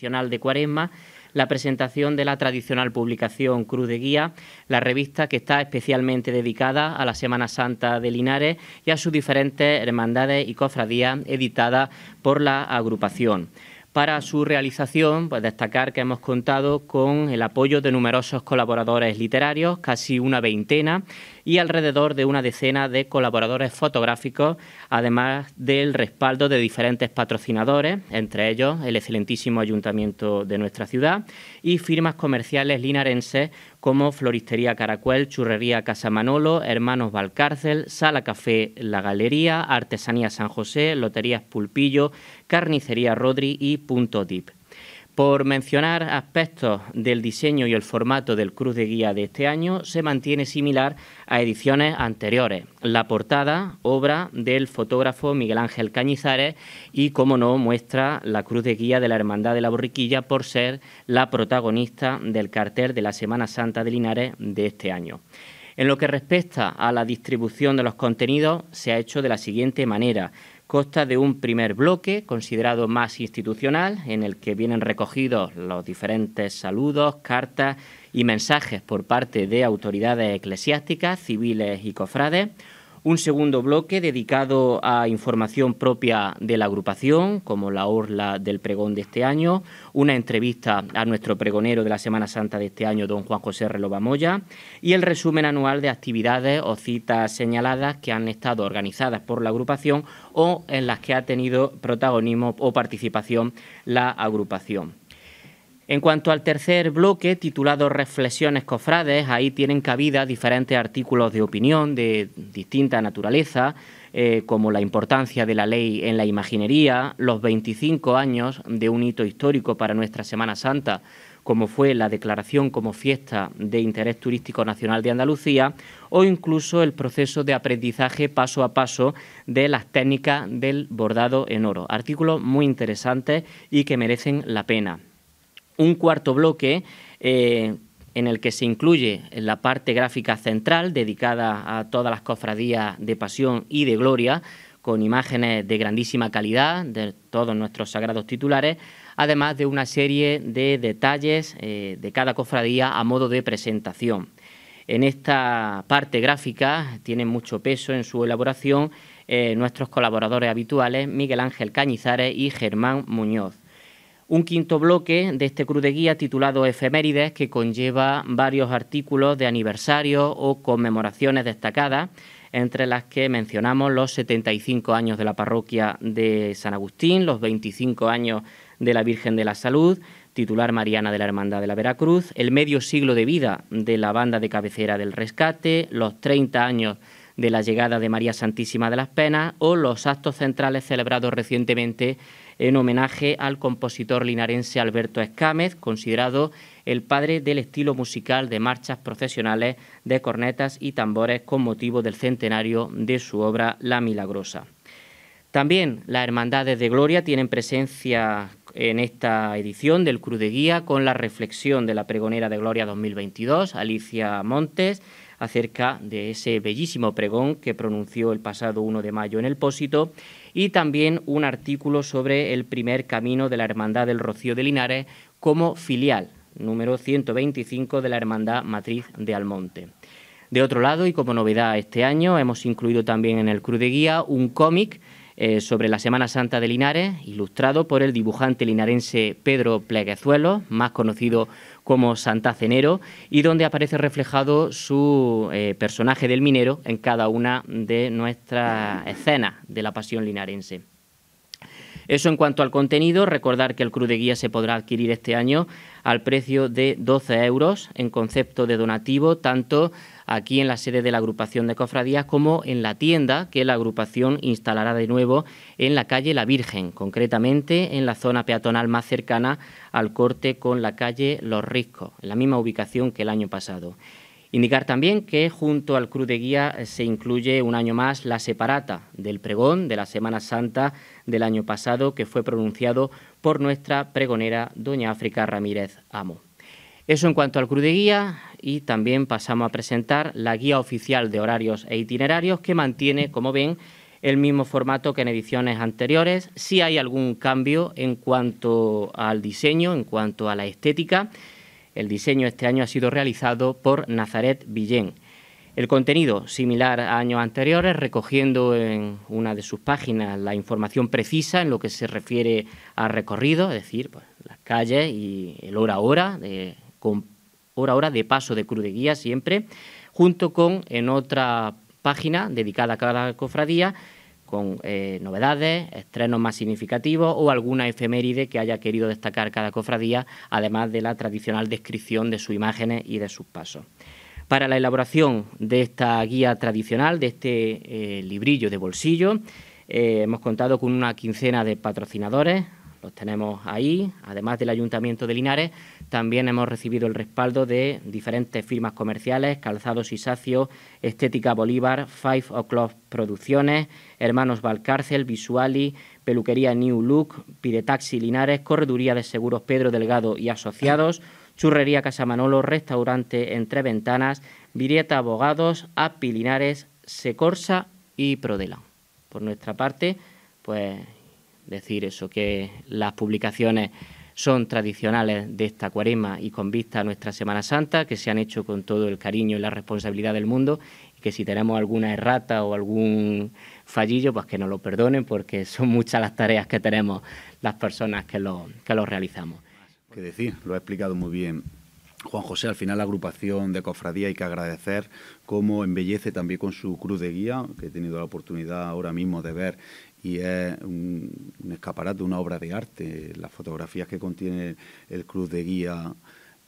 de Cuaresma, la presentación de la tradicional publicación Cruz de Guía, la revista que está especialmente dedicada a la Semana Santa de Linares y a sus diferentes hermandades y cofradías editada por la agrupación. Para su realización, pues destacar que hemos contado con el apoyo de numerosos colaboradores literarios, casi una veintena, y alrededor de una decena de colaboradores fotográficos, además del respaldo de diferentes patrocinadores, entre ellos el excelentísimo ayuntamiento de nuestra ciudad y firmas comerciales linarenses como Floristería Caracuel, Churrería Casa Manolo, Hermanos Valcárcel, Sala Café La Galería, Artesanía San José, Loterías Pulpillo, Carnicería Rodri y Punto Dip. Por mencionar aspectos del diseño y el formato del Cruz de Guía de este año, se mantiene similar a ediciones anteriores. La portada, obra del fotógrafo Miguel Ángel Cañizares y, como no, muestra la Cruz de Guía de la Hermandad de la Borriquilla por ser la protagonista del cartel de la Semana Santa de Linares de este año. En lo que respecta a la distribución de los contenidos, se ha hecho de la siguiente manera consta de un primer bloque considerado más institucional, en el que vienen recogidos los diferentes saludos, cartas y mensajes por parte de autoridades eclesiásticas, civiles y cofrades un segundo bloque dedicado a información propia de la agrupación, como la orla del pregón de este año, una entrevista a nuestro pregonero de la Semana Santa de este año, don Juan José Relova Moya, y el resumen anual de actividades o citas señaladas que han estado organizadas por la agrupación o en las que ha tenido protagonismo o participación la agrupación. En cuanto al tercer bloque, titulado Reflexiones Cofrades, ahí tienen cabida diferentes artículos de opinión de distinta naturaleza, eh, como la importancia de la ley en la imaginería, los 25 años de un hito histórico para nuestra Semana Santa, como fue la declaración como fiesta de interés turístico nacional de Andalucía, o incluso el proceso de aprendizaje paso a paso de las técnicas del bordado en oro. Artículos muy interesantes y que merecen la pena un cuarto bloque eh, en el que se incluye la parte gráfica central dedicada a todas las cofradías de pasión y de gloria, con imágenes de grandísima calidad de todos nuestros sagrados titulares, además de una serie de detalles eh, de cada cofradía a modo de presentación. En esta parte gráfica tienen mucho peso en su elaboración eh, nuestros colaboradores habituales Miguel Ángel Cañizares y Germán Muñoz un quinto bloque de este cruz de guía titulado Efemérides, que conlleva varios artículos de aniversario o conmemoraciones destacadas, entre las que mencionamos los 75 años de la parroquia de San Agustín, los 25 años de la Virgen de la Salud, titular Mariana de la Hermandad de la Veracruz, el medio siglo de vida de la banda de cabecera del rescate, los 30 años de la llegada de María Santísima de las Penas o los actos centrales celebrados recientemente en homenaje al compositor linarense Alberto Escámez, considerado el padre del estilo musical de marchas procesionales de cornetas y tambores con motivo del centenario de su obra La Milagrosa. También las Hermandades de Gloria tienen presencia en esta edición del Cruz de Guía con la reflexión de la pregonera de Gloria 2022, Alicia Montes, acerca de ese bellísimo pregón que pronunció el pasado 1 de mayo en el Pósito y también un artículo sobre el primer camino de la Hermandad del Rocío de Linares como filial, número 125 de la Hermandad Matriz de Almonte. De otro lado, y como novedad este año, hemos incluido también en el Cruz de Guía un cómic eh, sobre la Semana Santa de Linares, ilustrado por el dibujante linarense Pedro Pleguezuelo, más conocido como Santa Cenero, y donde aparece reflejado su eh, personaje del minero en cada una de nuestras escenas de la Pasión linarense. Eso en cuanto al contenido, recordar que el Cruz de Guía se podrá adquirir este año al precio de 12 euros en concepto de donativo, tanto aquí en la sede de la agrupación de cofradías como en la tienda que la agrupación instalará de nuevo en la calle La Virgen, concretamente en la zona peatonal más cercana al corte con la calle Los Riscos, en la misma ubicación que el año pasado. Indicar también que junto al Cruz de Guía se incluye un año más la separata del pregón de la Semana Santa del año pasado que fue pronunciado por nuestra pregonera doña África Ramírez Amo. Eso en cuanto al CRU de guía y también pasamos a presentar la guía oficial de horarios e itinerarios que mantiene, como ven, el mismo formato que en ediciones anteriores. Si hay algún cambio en cuanto al diseño, en cuanto a la estética. El diseño este año ha sido realizado por Nazaret Villén. El contenido, similar a años anteriores, recogiendo en una de sus páginas la información precisa en lo que se refiere a recorrido, es decir, pues, las calles y el hora hora, de, hora hora de paso de cruz de guía siempre, junto con en otra página dedicada a cada cofradía con eh, novedades, estrenos más significativos o alguna efeméride que haya querido destacar cada cofradía, además de la tradicional descripción de sus imágenes y de sus pasos para la elaboración de esta guía tradicional, de este eh, librillo de bolsillo. Eh, hemos contado con una quincena de patrocinadores, los tenemos ahí, además del Ayuntamiento de Linares, también hemos recibido el respaldo de diferentes firmas comerciales, Calzados y Sacio, Estética Bolívar, Five O'Clock Producciones, Hermanos Valcárcel, Visuali, Peluquería New Look, Pidetaxi Linares, Correduría de Seguros Pedro Delgado y Asociados, Churrería Casa Manolo, Restaurante Entre Ventanas, Virieta Abogados, Apilinares, Secorsa y Prodela. Por nuestra parte, pues decir eso, que las publicaciones son tradicionales de esta cuaresma y con vista a nuestra Semana Santa, que se han hecho con todo el cariño y la responsabilidad del mundo, y que si tenemos alguna errata o algún fallillo, pues que nos lo perdonen, porque son muchas las tareas que tenemos las personas que lo, que lo realizamos que decir, lo ha explicado muy bien Juan José, al final la agrupación de cofradía hay que agradecer cómo embellece también con su cruz de guía, que he tenido la oportunidad ahora mismo de ver y es un, un escaparate, una obra de arte. Las fotografías que contiene el cruz de guía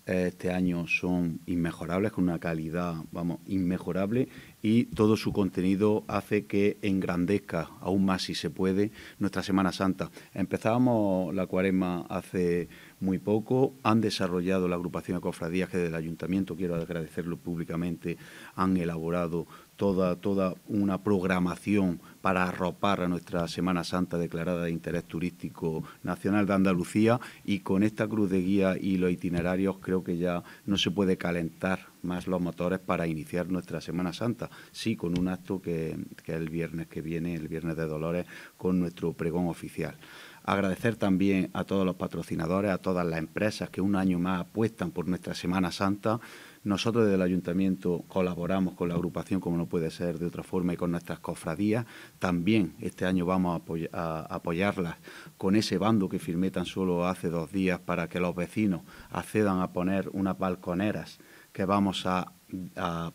eh, este año son inmejorables, con una calidad, vamos, inmejorable y todo su contenido hace que engrandezca, aún más si se puede, nuestra Semana Santa. Empezábamos la cuaresma hace muy poco, han desarrollado la agrupación de cofradías que del ayuntamiento, quiero agradecerlo públicamente, han elaborado toda, toda una programación para arropar a nuestra Semana Santa declarada de interés turístico nacional de Andalucía y con esta cruz de guía y los itinerarios creo que ya no se puede calentar más los motores para iniciar nuestra Semana Santa. Sí, con un acto que, el viernes que viene, el viernes de Dolores, con nuestro pregón oficial. Agradecer también a todos los patrocinadores, a todas las empresas que un año más apuestan por nuestra Semana Santa. Nosotros desde el ayuntamiento colaboramos con la agrupación, como no puede ser de otra forma, y con nuestras cofradías. También este año vamos a, a apoyarlas con ese bando que firmé tan solo hace dos días para que los vecinos accedan a poner unas balconeras que vamos a,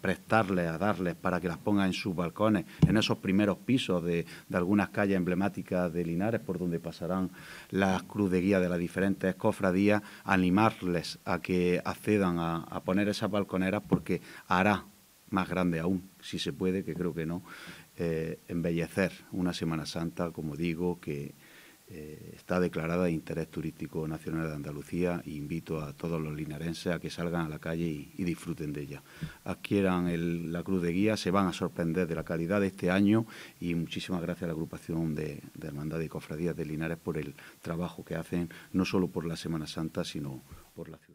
prestarles, a darles para que las pongan en sus balcones, en esos primeros pisos de, de algunas calles emblemáticas de Linares, por donde pasarán las cruz de guía de las diferentes cofradías, animarles a que accedan a, a poner esas balconeras porque hará más grande aún, si se puede, que creo que no, eh, embellecer una Semana Santa, como digo, que, eh, está declarada de interés turístico nacional de Andalucía e invito a todos los linarenses a que salgan a la calle y, disfruten de ella. Adquieran la cruz de guía, se van a sorprender de la calidad de este año y muchísimas gracias a la agrupación de, de Hermandad y Cofradías de Linares por el trabajo que hacen, no solo por la Semana Santa, sino por la ciudad.